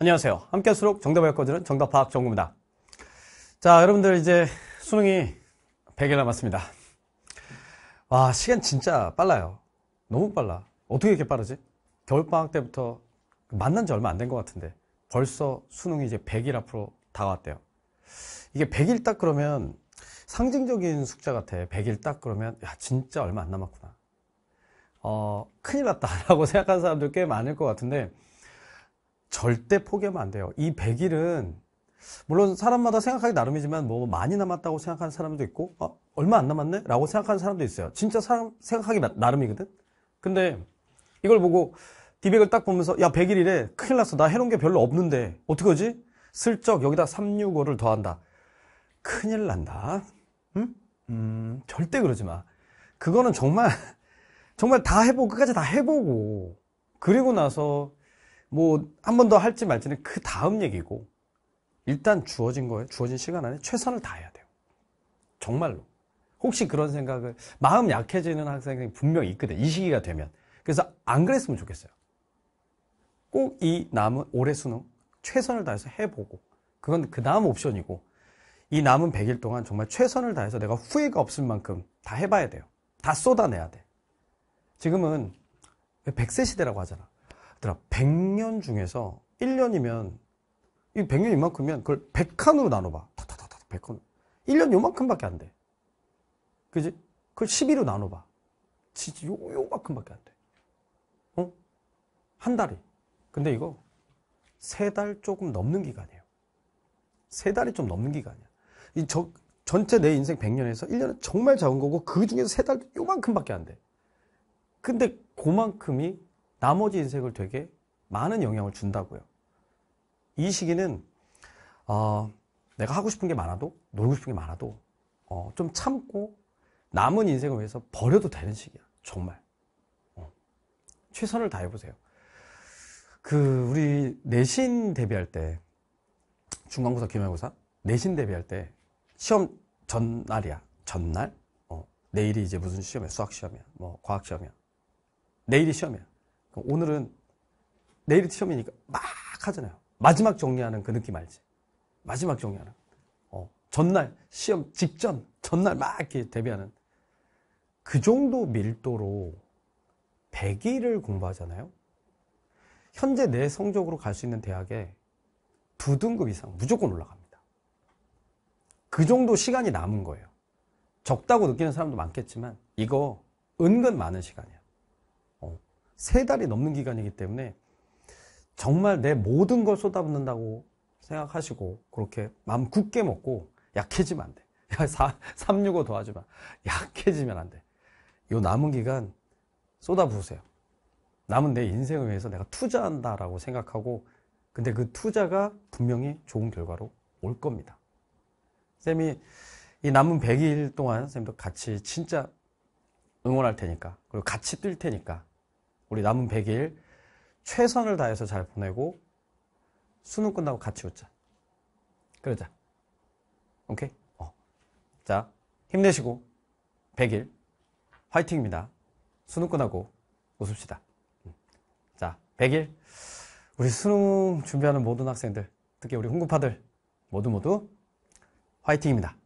안녕하세요. 함께 수록 정답을 엮어주는 정답파악 정구입니다. 자, 여러분들 이제 수능이 100일 남았습니다. 와, 시간 진짜 빨라요. 너무 빨라. 어떻게 이렇게 빠르지? 겨울방학 때부터 만난 지 얼마 안 된 것 같은데 벌써 수능이 이제 100일 앞으로 다가왔대요. 이게 100일 딱 그러면 상징적인 숫자 같아. 100일 딱 그러면 야, 진짜 얼마 안 남았구나. 어, 큰일 났다라고 생각하는 사람들 꽤 많을 것 같은데 절대 포기하면 안 돼요. 이 100일은 물론 사람마다 생각하기 나름이지만 뭐 많이 남았다고 생각하는 사람도 있고 아, 얼마 안 남았네? 라고 생각하는 사람도 있어요. 진짜 사람 생각하기 나름이거든? 근데 이걸 보고 디백을 딱 보면서 야 100일이래 큰일 났어 나 해놓은 게 별로 없는데 어떡하지? 슬쩍 여기다 365를 더한다. 큰일 난다. 응? 음, 절대 그러지 마. 그거는 정말 정말 다 해보고 끝까지 다 해보고 그리고 나서 뭐한번더 할지 말지는 그 다음 얘기고 일단 주어진 거에 주어진 시간 안에 최선을 다해야 돼요. 정말로. 혹시 그런 생각을 마음 약해지는 학생이 분명히 있거든. 이 시기가 되면. 그래서 안 그랬으면 좋겠어요. 꼭 이 남은 올해 수능 최선을 다해서 해보고 그건 그 다음 옵션이고 이 남은 100일 동안 정말 최선을 다해서 내가 후회가 없을 만큼 다 해봐야 돼요. 다 쏟아내야 돼. 지금은 100세 시대라고 하잖아. 얘들아 100년 중에서 1년이면 이 100년 이만큼이면 그걸 100칸으로 나눠봐. 타타타타 100칸. 1년 요만큼밖에 안 돼. 그지? 그걸 12로 나눠봐. 진짜 요, 요만큼밖에 안 돼. 어? 한 달이. 근데 이거 세 달 조금 넘는 기간이에요. 세 달이 좀 넘는 기간이야. 이 저, 전체 내 인생 100년에서 1년은 정말 작은 거고 그 중에서 세달 요만큼밖에 안 돼. 근데 그만큼이 나머지 인생을 되게 많은 영향을 준다고요. 이 시기는 어, 내가 하고 싶은 게 많아도 놀고 싶은 게 많아도 어, 좀 참고 남은 인생을 위해서 버려도 되는 시기야. 정말 어. 최선을 다해 보세요. 그 우리 내신 대비할 때 중간고사, 기말고사 내신 대비할 때 시험 전날이야. 전날 어, 내일이 이제 무슨 시험이야? 수학 시험이야? 뭐 과학 시험이야? 내일이 시험이야. 그러니까 오늘은 내일이 시험이니까 막 하잖아요. 마지막 정리하는 그 느낌 알지? 마지막 정리하는. 어, 전날, 시험 직전, 전날 막 이렇게 대비하는. 그 정도 밀도로 100일을 공부하잖아요. 현재 내 성적으로 갈 수 있는 대학에 두 등급 이상 무조건 올라갑니다. 그 정도 시간이 남은 거예요. 적다고 느끼는 사람도 많겠지만 이거 은근 많은 시간이야. 세 달이 넘는 기간이기 때문에 정말 내 모든 걸 쏟아붓는다고 생각하시고 그렇게 마음 굳게 먹고 약해지면 안 돼. 야, 4, 365 더하지 마. 약해지면 안 돼. 요 남은 기간 쏟아부으세요. 남은 내 인생을 위해서 내가 투자한다라고 생각하고 근데 그 투자가 분명히 좋은 결과로 올 겁니다. 쌤이 이 남은 100일 동안 쌤도 같이 진짜 응원할 테니까 그리고 같이 뛸 테니까 우리 남은 100일 최선을 다해서 잘 보내고 수능 끝나고 같이 웃자. 그러자. 오케이? 어. 자, 힘내시고 100일 화이팅입니다. 수능 끝나고 웃읍시다. 음. 자, 100일 우리 수능 준비하는 모든 학생들, 특히 우리 홍급파들 모두 모두 화이팅입니다.